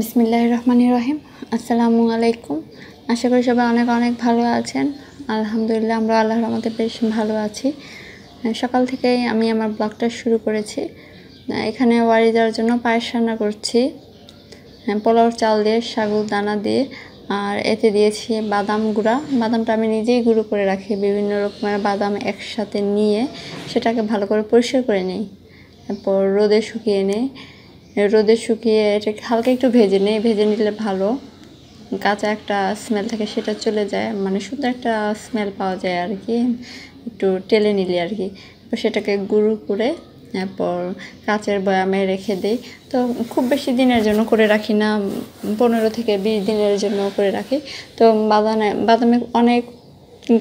বিসমিল্লাহ রহমান রহিম আসসালামু আলাইকুম আশা করি সবাই অনেক অনেক ভালো আছেন আলহামদুলিল্লাহ আমরা আল্লাহর রহমতে বেশ ভালো আছি সকাল থেকেই আমি আমার ব্লগটা শুরু করেছি এখানে ওয়ারি দেওয়ার জন্য পায়েস রান্না করছি হ্যাঁ, পোলাওর চাল দিয়ে সাগুল দানা দিয়ে আর এতে দিয়েছি বাদাম গুঁড়া বাদামটা আমি নিজেই গুঁড়ো করে রাখি বিভিন্ন রকমের বাদাম একসাথে নিয়ে সেটাকে ভালো করে পরিষ্কার করে নিই তারপর রোদে শুকিয়ে নেই রোদে শুকিয়ে এটাকে হালকা একটু ভেজে নিই ভেজে নিলে ভালো কাঁচা একটা স্মেল থাকে সেটা চলে যায় মানে সুন্দর একটা স্মেল পাওয়া যায় আর কি একটু টেলে নিলে আর কি সেটাকে গুঁড়ো করে এরপর কাঁচের বয়ামে রেখে দিই তো খুব বেশি দিনের জন্য করে রাখি না পনেরো থেকে বিশ দিনের জন্য করে রাখি তো বাদামে বাদামে অনেক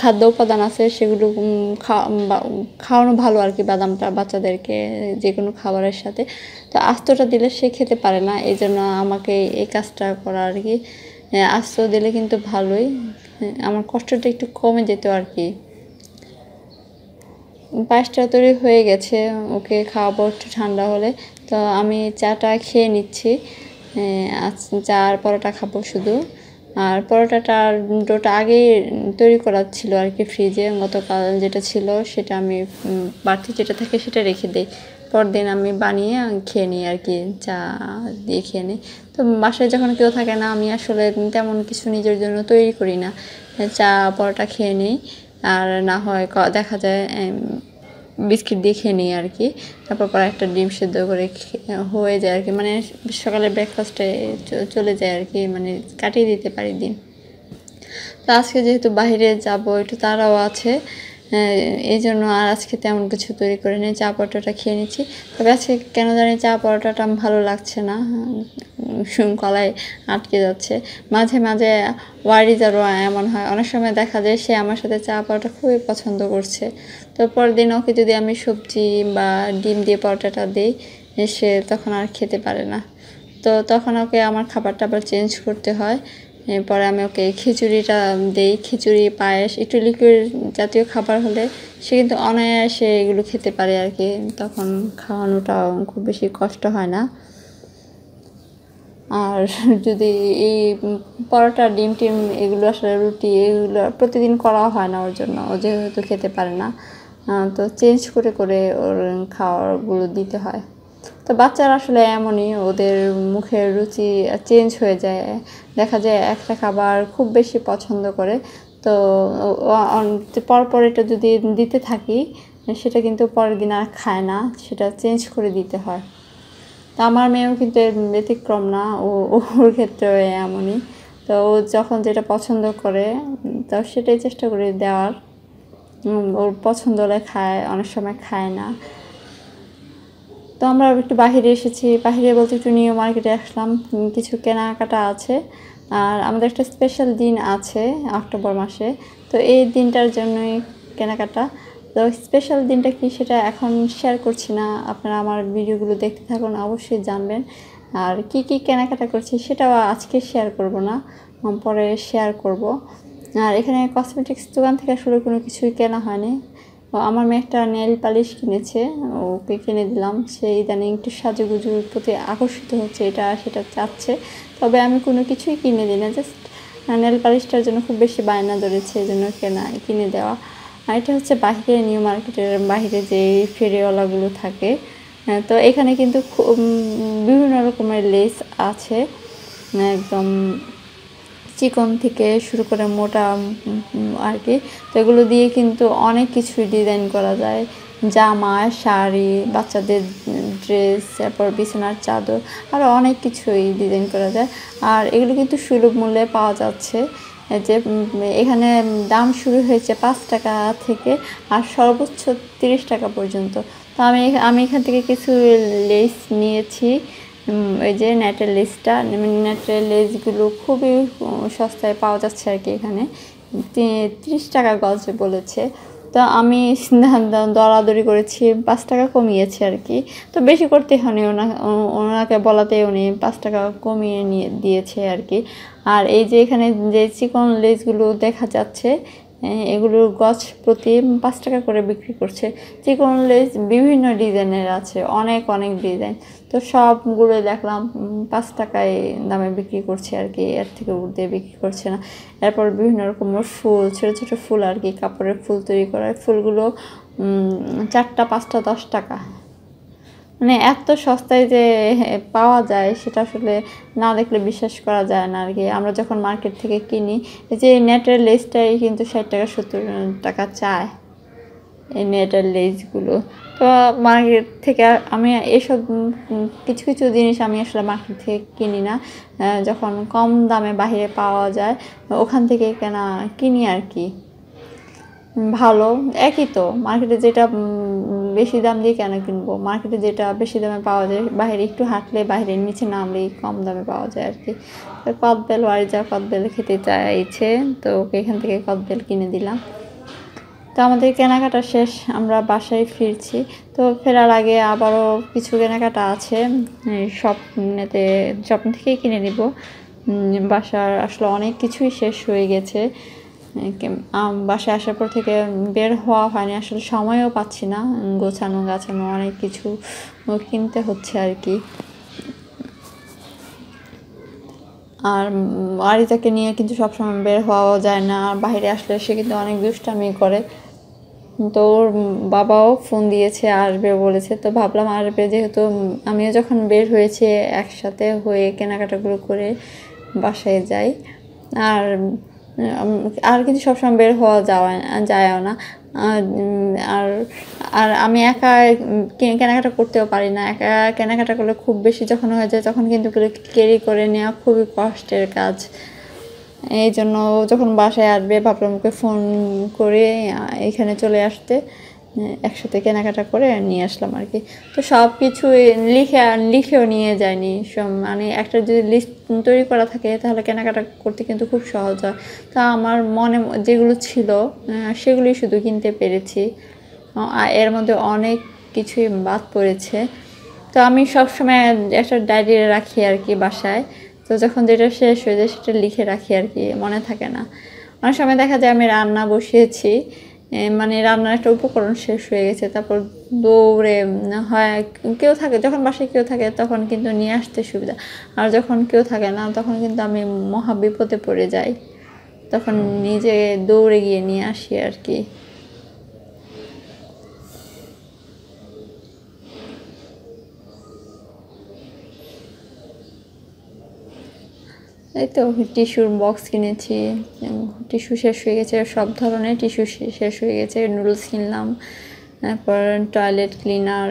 খাদ্য উপাদান আছে সেগুলো খাওয়ানো ভালো আর কি বাদামটা বাচ্চাদেরকে যে কোনো খাবারের সাথে তো আস্তটা দিলে সে খেতে পারে না এই জন্য আমাকে এই কাজটা করা আর কি আস্ত দিলে কিন্তু ভালোই আমার কষ্টটা একটু কমে যেত আর কি পায়েসটা তৈরি হয়ে গেছে ওকে খাওয়াবো একটু ঠান্ডা হলে তো আমি চাটা খেয়ে নিচ্ছি চা আর পরোটা খাবো শুধু আর পরোটাটা আর আগেই তৈরি করা ছিল আর কি ফ্রিজে গতকাল যেটা ছিল সেটা আমি বাড়তি যেটা থাকে সেটা রেখে দিই পরদিন আমি বানিয়ে খেয়ে নিই আর কি চা দিয়ে খেয়ে নিই তো বাসায় যখন কেউ থাকে না আমি আসলে তেমন কিছু নিজের জন্য তৈরি করি না চা পরোটা খেয়ে নিই আর না হয় দেখা যায় বিস্কিট দিয়ে খেয়ে নিই আর কি তারপর পরে একটা ডিম সেদ্ধ করে হয়ে যায় আর কি মানে সকালে ব্রেকফাস্টে চলে যায় আর কি মানে কাটিয়ে দিতে পারি দিন তো আজকে যেহেতু বাইরে যাব একটু তারাও আছে এই জন্য আর আজকে তেমন কিছু তৈরি করে নিই চা পরোটাটা খেয়ে নিচ্ছি তবে আজকে কেন জানি চা পরোটাটা ভালো লাগছে না শৃঙ্খলায় আটকে যাচ্ছে মাঝে মাঝে ওয়ারি ওয়ারিজারও এমন হয় অনেক সময় দেখা যায় সে আমার সাথে চা পাওয়াটা খুবই পছন্দ করছে তো পরের দিন ওকে যদি আমি সবজি বা ডিম দিয়ে পরোটাটা দিই সে তখন আর খেতে পারে না তো তখন ওকে আমার খাবারটা আবার চেঞ্জ করতে হয় এরপরে আমি ওকে খিচুড়িটা দেই খিচুড়ি পায়েস একটু লিকুইড জাতীয় খাবার হলে সে কিন্তু অনায়াসে এগুলো খেতে পারে আর কি তখন খাওয়ানোটা খুব বেশি কষ্ট হয় না আর যদি এই পরোটা ডিম টিম এগুলো আসলে রুটি এগুলো প্রতিদিন করা হয় না ওর জন্য ও যেহেতু খেতে পারে না তো চেঞ্জ করে করে ওর খাওয়ারগুলো দিতে হয় তো বাচ্চারা আসলে এমনই ওদের মুখের রুচি চেঞ্জ হয়ে যায় দেখা যায় একটা খাবার খুব বেশি পছন্দ করে তো পরপর এটা যদি দিতে থাকি সেটা কিন্তু পরের দিন আর খায় না সেটা চেঞ্জ করে দিতে হয় তো আমার মেয়েও কিন্তু এর ব্যতিক্রম না ও ওর ক্ষেত্রেও এমনই তো ও যখন যেটা পছন্দ করে তো সেটাই চেষ্টা করি দেওয়ার ওর পছন্দ হলে খায় অনেক সময় খায় না তো আমরা একটু বাহিরে এসেছি বাহিরে বলতে একটু নিউ মার্কেটে আসলাম কিছু কেনাকাটা আছে আর আমাদের একটা স্পেশাল দিন আছে অক্টোবর মাসে তো এই দিনটার জন্যই কেনাকাটা তো স্পেশাল দিনটা কি সেটা এখন শেয়ার করছি না আপনারা আমার ভিডিওগুলো দেখতে থাকুন অবশ্যই জানবেন আর কি কি কেনাকাটা করছি সেটাও আজকে শেয়ার করব না পরে শেয়ার করব আর এখানে কসমেটিক্স দোকান থেকে শুরু কোনো কিছুই কেনা হয়নি আমার মেয়ে একটা নেল পালিশ কিনেছে ওকে কিনে দিলাম সে ইদানিং একটু সাজুগুজুর প্রতি আকর্ষিত হচ্ছে এটা সেটা চাচ্ছে তবে আমি কোনো কিছুই কিনে দিই না জাস্ট নেল পালিশটার জন্য খুব বেশি বায়না ধরেছে এই জন্য কেনা কিনে দেওয়া আর এটা হচ্ছে বাহিরে নিউ মার্কেটের বাহিরে যে ফেরিওয়ালাগুলো থাকে তো এখানে কিন্তু বিভিন্ন রকমের লেস আছে একদম চিকন থেকে শুরু করে মোটা আর কি তো এগুলো দিয়ে কিন্তু অনেক কিছু ডিজাইন করা যায় জামা শাড়ি বাচ্চাদের ড্রেস তারপর বিছানার চাদর আরও অনেক কিছুই ডিজাইন করা যায় আর এগুলো কিন্তু সুলভ মূল্যে পাওয়া যাচ্ছে যে এখানে দাম শুরু হয়েছে পাঁচ টাকা থেকে আর সর্বোচ্চ তিরিশ টাকা পর্যন্ত তো আমি আমি এখান থেকে কিছু লেস নিয়েছি ওই যে নেটের লেসটা নেটের লেসগুলো খুবই সস্তায় পাওয়া যাচ্ছে আর কি এখানে তিরিশ টাকা গজ বলেছে তো আমি দরাদরি করেছি পাঁচ টাকা কমিয়েছি আর কি তো বেশি করতে হয়নি ওনাকে বলাতে উনি পাঁচ টাকা কমিয়ে নিয়ে দিয়েছে আর কি আর এই যে এখানে যে চিকন লেজগুলো দেখা যাচ্ছে হ্যাঁ, এগুলোর গছ প্রতি পাঁচ টাকা করে বিক্রি করছে যে কোনো লেস বিভিন্ন ডিজাইনের আছে অনেক অনেক ডিজাইন তো সবগুলো দেখলাম পাঁচ টাকায় দামে বিক্রি করছে আর কি এর থেকে উর্ধে বিক্রি করছে না এরপর বিভিন্ন রকমের ফুল ছোটো ছোটো ফুল আর কি কাপড়ের ফুল তৈরি করা ফুলগুলো চারটা পাঁচটা দশ টাকা মানে এত সস্তায় যে পাওয়া যায় সেটা আসলে না দেখলে বিশ্বাস করা যায় না আর কি আমরা যখন মার্কেট থেকে কিনি এই যে নেটের লেসটাই কিন্তু ষাট টাকা সত্তর টাকা চায় এই নেটের লেসগুলো তো মার্কেট থেকে আমি এসব কিছু কিছু জিনিস আমি আসলে মার্কেট থেকে কিনি না যখন কম দামে বাহিরে পাওয়া যায় ওখান থেকে কেনা কিনি আর কি ভালো একই তো মার্কেটে যেটা বেশি দাম দিয়ে কেন কিনবো মার্কেটে যেটা বেশি দামে পাওয়া যায় বাইরে একটু হাঁটলে বাইরের নিচে নামলেই কম দামে পাওয়া যায় আর কি কদবেল বাড়ি যা কদবেল খেতে চাইছে তো ওকে এখান থেকে কদবেল কিনে দিলাম তো আমাদের কেনাকাটা শেষ আমরা বাসায় ফিরছি তো ফেরার আগে আবারও কিছু কেনাকাটা আছে স্বপ্নেতে স্বপ্ন থেকেই কিনে নিব বাসার আসলে অনেক কিছুই শেষ হয়ে গেছে বাসায় আসার পর থেকে বের হওয়া হয়নি আসলে সময়ও পাচ্ছি না গোছানো গাছানো অনেক কিছু কিনতে হচ্ছে আর কি আর আরিতাকে নিয়ে কিন্তু সবসময় বের হওয়াও যায় না আর বাইরে আসলে সে কিন্তু অনেক দুষ্টামি করে তো ওর বাবাও ফোন দিয়েছে আসবে বলেছে তো ভাবলাম আসবে যেহেতু আমিও যখন বের হয়েছে একসাথে হয়ে কেনাকাটাগুলো করে বাসায় যাই আর আর কিন্তু সবসময় বের হওয়া যাওয়া যায়ও না আর আর আমি একা কেনাকাটা করতেও পারি না একা কেনাকাটা করলে খুব বেশি যখন হয়ে যায় তখন কিন্তু ক্যারি করে নেওয়া খুবই কষ্টের কাজ এই জন্য যখন বাসায় আসবে ভাবলাম ওকে ফোন করে এখানে চলে আসতে একসাথে কেনাকাটা করে নিয়ে আসলাম আর কি তো সব কিছু লিখে লিখেও নিয়ে যায়নি সব মানে একটা যদি লিস্ট তৈরি করা থাকে তাহলে কেনাকাটা করতে কিন্তু খুব সহজ হয় তা আমার মনে যেগুলো ছিল সেগুলি শুধু কিনতে পেরেছি এর মধ্যে অনেক কিছুই বাদ পড়েছে তো আমি সবসময় একটা ডায়েরি রাখি আর কি বাসায় তো যখন যেটা শেষ হয়ে যায় সেটা লিখে রাখি আর কি মনে থাকে না অনেক সময় দেখা যায় আমি রান্না বসিয়েছি মানে রান্নার একটা উপকরণ শেষ হয়ে গেছে তারপর দৌড়ে হয় কেউ থাকে যখন বাসায় কেউ থাকে তখন কিন্তু নিয়ে আসতে সুবিধা আর যখন কেউ থাকে না তখন কিন্তু আমি মহা বিপদে পড়ে যাই তখন নিজে দৌড়ে গিয়ে নিয়ে আসি আর কি এই তো টিস্যুর বক্স কিনেছি টিস্যু শেষ হয়ে গেছে সব ধরনের টিস্যু শেষ হয়ে গেছে নুডলস কিনলাম তারপর টয়লেট ক্লিনার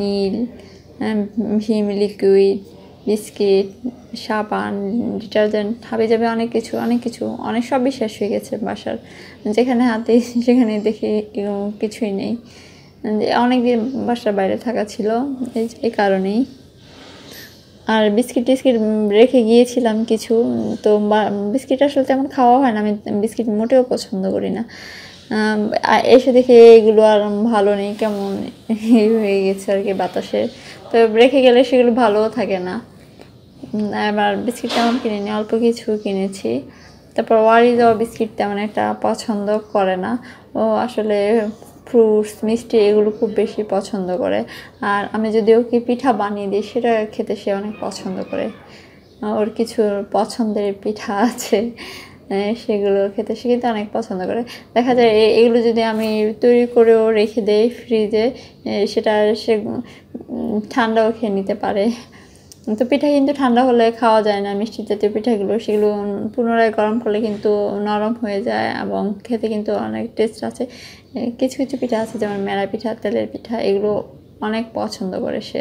নীল ভিম লিকুইড বিস্কিট সাবান ডিটারজেন্ট হাবে যাবে অনেক কিছু অনেক কিছু অনেক সবই শেষ হয়ে গেছে বাসার যেখানে হাতে সেখানে দেখি কিছুই নেই অনেক দিন বাসার বাইরে থাকা ছিল এই কারণেই আর বিস্কিট টিস্কিট রেখে গিয়েছিলাম কিছু তো বিস্কিট আসলে তেমন খাওয়া হয় না আমি বিস্কিট মোটেও পছন্দ করি না এসে দেখে এগুলো আর ভালো নেই কেমন হয়ে গেছে আর কি বাতাসে তো রেখে গেলে সেগুলো ভালোও থাকে না আবার বিস্কিট তেমন কিনিনি অল্প কিছু কিনেছি তারপর ওয়ারি দেওয়া বিস্কিট তেমন একটা পছন্দ করে না ও আসলে ফ্রুটস মিষ্টি এগুলো খুব বেশি পছন্দ করে আর আমি যদি ওকে পিঠা বানিয়ে দিই সেটা খেতে সে অনেক পছন্দ করে ওর কিছু পছন্দের পিঠা আছে সেগুলো খেতে সে কিন্তু অনেক পছন্দ করে দেখা যায় এগুলো যদি আমি তৈরি করেও রেখে দেই ফ্রিজে সেটা সে ঠান্ডাও খেয়ে নিতে পারে তো পিঠা কিন্তু ঠান্ডা হলে খাওয়া যায় না মিষ্টি জাতীয় পিঠাগুলো সেগুলো পুনরায় গরম করলে কিন্তু নরম হয়ে যায় এবং খেতে কিন্তু অনেক টেস্ট আছে কিছু কিছু পিঠা আছে যেমন মেলা পিঠা তেলের পিঠা এগুলো অনেক পছন্দ করে সে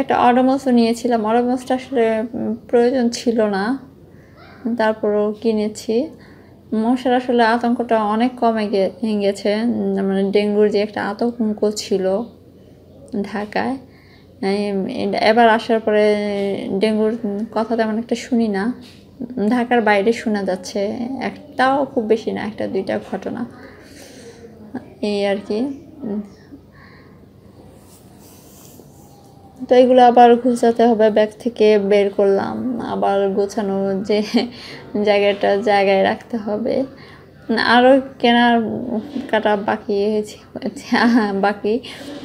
একটা অডোমসও নিয়েছিলাম অডোমসটা আসলে প্রয়োজন ছিল না তারপরও কিনেছি মশার আসলে আতঙ্কটা অনেক কমে গেছে মানে ডেঙ্গুর যে একটা আতঙ্ক ছিল ঢাকায় এবার আসার পরে ডেঙ্গুর কথা তেমন একটা শুনি না ঢাকার বাইরে শোনা যাচ্ছে একটাও খুব বেশি না একটা দুইটা ঘটনা এই আর কি তো এগুলো আবার গুছাতে হবে ব্যাগ থেকে বের করলাম আবার গোছানো যে জায়গাটা জায়গায় রাখতে হবে আরও কেনার কাটা বাকি বাকি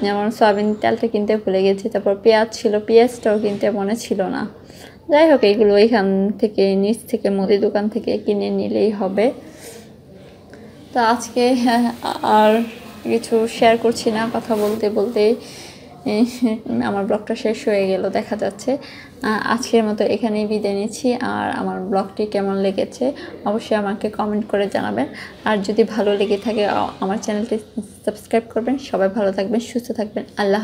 যেমন সয়াবিন তেলটা কিনতে ভুলে গেছি তারপর পেঁয়াজ ছিল পেঁয়াজটাও কিনতে মনে ছিল না যাই হোক এগুলো এখান থেকে নিচ থেকে মুদি দোকান থেকে কিনে নিলেই হবে তো আজকে আর কিছু শেয়ার করছি না কথা বলতে বলতে আমার ব্লগটা শেষ হয়ে গেল দেখা যাচ্ছে আজকের মতো এখানেই বিদায় নিচ্ছি আর আমার ব্লগটি কেমন লেগেছে অবশ্যই আমাকে কমেন্ট করে জানাবেন আর যদি ভালো লেগে থাকে আমার চ্যানেলটি সাবস্ক্রাইব করবেন সবাই ভালো থাকবেন সুস্থ থাকবেন আল্লাহ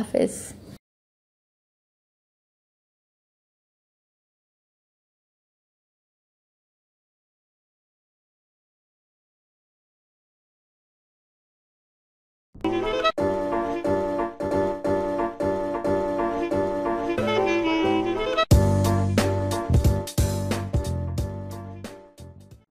হাফেজ